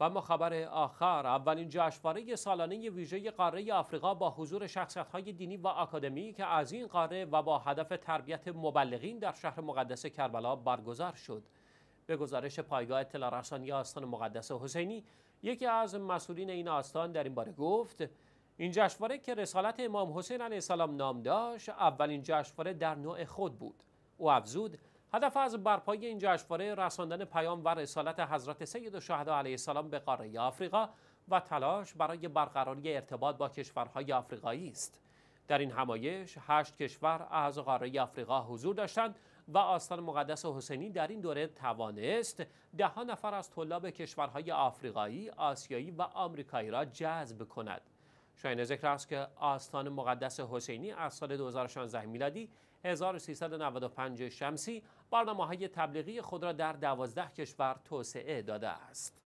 و اما خبر آخر اولین جشنواره سالانه ویژه قاره آفریقا با حضور شخصیت‌های دینی و که از این قاره و با هدف تربیت مبلغین در شهر مقدس کربلا برگزار شد. به گزارش پایگاه اطلاع رسانی آستان مقدس حسینی یکی از مسئولین این آستان در این باره گفت این جشنواره که رسالت امام حسین علیه السلام نام داشت اولین جشنواره در نوع خود بود او افزود هدف از برپایی این جشنواره رساندن پیام و رسالت حضرت سید و شهده علیه السلام به قاره آفریقا و تلاش برای برقراری ارتباط با کشورهای آفریقایی است. در این همایش هشت کشور از قاره آفریقا حضور داشتند و آستان مقدس حسینی در این دوره توانست ده نفر از طلاب کشورهای آفریقایی، آسیایی و آمریکایی را جذب کند. شاینه ذکر است که آستان مقدس حسینی از سال 2016 میلادی 1395 شمسی برنامه های تبلیغی خود را در 12 کشور توسعه داده است.